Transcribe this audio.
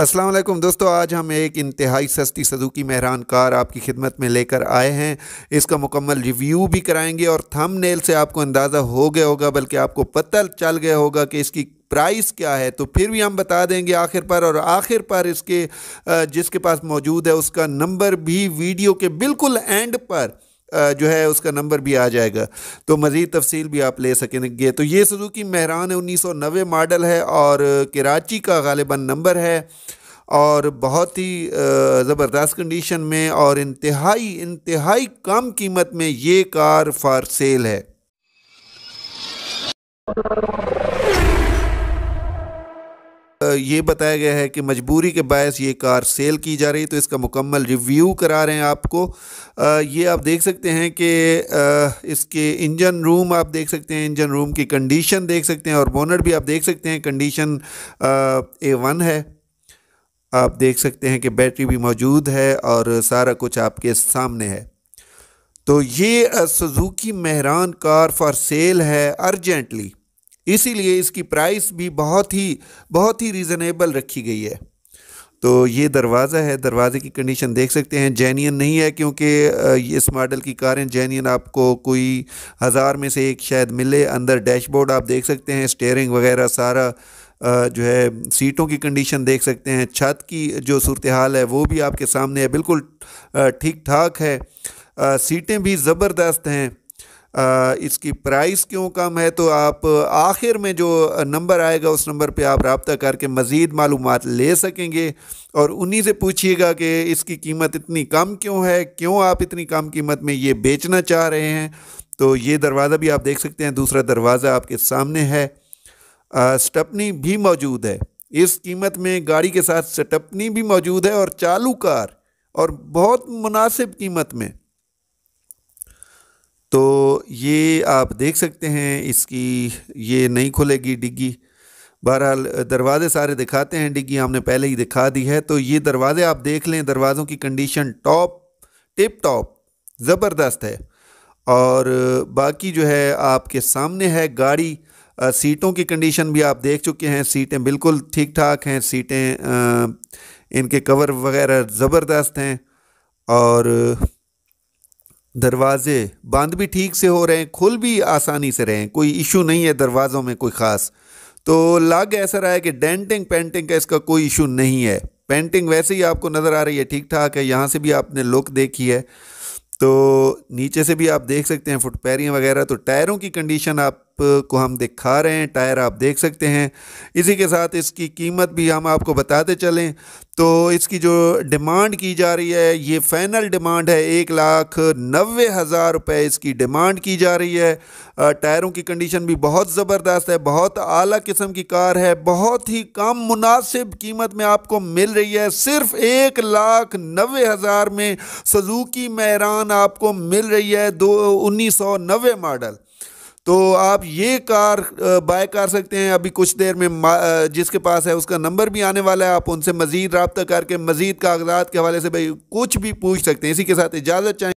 असलम दोस्तों आज हम एक इंतहाई सस्ती सदुकी मेहरान कार आपकी खिदमत में लेकर आए हैं इसका मुकम्मल रिव्यू भी कराएंगे और थंबनेल से आपको अंदाज़ा हो गया होगा बल्कि आपको पता चल गया होगा कि इसकी प्राइस क्या है तो फिर भी हम बता देंगे आखिर पर और आखिर पर इसके जिसके पास मौजूद है उसका नंबर भी वीडियो के बिल्कुल एंड पर जो है उसका नंबर भी आ जाएगा तो मज़ीद तफसील भी आप ले सकेंगे तो ये सुजुकी महरान उन्नीस सौ नबे मॉडल है और कराची का गालिबा नंबर है और बहुत ही ज़बरदस्त कंडीशन में और इंतहाई इंतहाई कम कीमत में ये कार फार सेल है ये बताया गया है कि मजबूरी के बायस ये कार सेल की जा रही है तो इसका मुकम्मल रिव्यू करा रहे हैं आपको ये आप देख सकते हैं कि इसके इंजन रूम आप देख सकते हैं इंजन रूम की कंडीशन देख सकते हैं और बोनट भी आप देख सकते हैं कंडीशन ए वन है आप देख सकते हैं कि बैटरी भी मौजूद है और सारा कुछ आपके सामने है तो ये Suzuki Mehran car for sale है अर्जेंटली इसीलिए इसकी प्राइस भी बहुत ही बहुत ही रीज़नेबल रखी गई है तो ये दरवाज़ा है दरवाज़े की कंडीशन देख सकते हैं जैनियन नहीं है क्योंकि इस मॉडल की कारें जैनियन आपको कोई हज़ार में से एक शायद मिले अंदर डैशबोर्ड आप देख सकते हैं स्टेयरिंग वगैरह सारा जो है सीटों की कंडीशन देख सकते हैं छत की जो सूरत हाल है वो भी आपके सामने है बिल्कुल ठीक ठाक है सीटें भी ज़बरदस्त हैं इसकी प्राइस क्यों कम है तो आप आखिर में जो नंबर आएगा उस नंबर पे आप रबता करके मज़ीद मालूम ले सकेंगे और उन्हीं से पूछिएगा कि इसकी कीमत इतनी कम क्यों है क्यों आप इतनी कम कीमत में ये बेचना चाह रहे हैं तो ये दरवाज़ा भी आप देख सकते हैं दूसरा दरवाज़ा आपके सामने है स्टपनी भी मौजूद है इस कीमत में गाड़ी के साथ स्टपनी भी मौजूद है और चालू कार और बहुत मुनासिब कीमत में तो ये आप देख सकते हैं इसकी ये नहीं खुलेगी डिग्गी बहरहाल दरवाज़े सारे दिखाते हैं डिग्गी हमने पहले ही दिखा दी है तो ये दरवाज़े आप देख लें दरवाज़ों की कंडीशन टॉप टिप टॉप ज़बरदस्त है और बाकी जो है आपके सामने है गाड़ी सीटों की कंडीशन भी आप देख चुके हैं सीटें बिल्कुल ठीक ठाक हैं सीटें इनके कवर वगैरह ज़बरदस्त हैं और दरवाज़े बंद भी ठीक से हो रहे हैं खुल भी आसानी से रहे हैं कोई इशू नहीं है दरवाज़ों में कोई ख़ास तो लग ऐसा रहा है कि डेंटिंग पेंटिंग का इसका कोई इशू नहीं है पेंटिंग वैसे ही आपको नज़र आ रही है ठीक ठाक है यहाँ से भी आपने लुक देखी है तो नीचे से भी आप देख सकते हैं फुटपैरियाँ वगैरह तो टायरों की कंडीशन आप को हम दिखा रहे हैं टायर आप देख सकते हैं इसी के साथ इसकी कीमत भी हम आपको बताते चलें तो इसकी जो डिमांड की जा रही है ये फाइनल डिमांड है एक लाख नबे हज़ार रुपये इसकी डिमांड की जा रही है टायरों की कंडीशन भी बहुत ज़बरदस्त है बहुत आला किस्म की कार है बहुत ही कम मुनासिब कीमत में आपको मिल रही है सिर्फ एक लाख नबे हज़ार में सजुकी मैरान आपको मिल रही है दो उन्नीस सौ नबे मॉडल तो आप ये कार बाय कर सकते हैं अभी कुछ देर में जिसके पास है उसका नंबर भी आने वाला है आप उनसे मज़ीद रबता करके मज़ीद कागजात के हवाले से भाई कुछ भी पूछ सकते हैं इसी के साथ इजाज़त चाहिए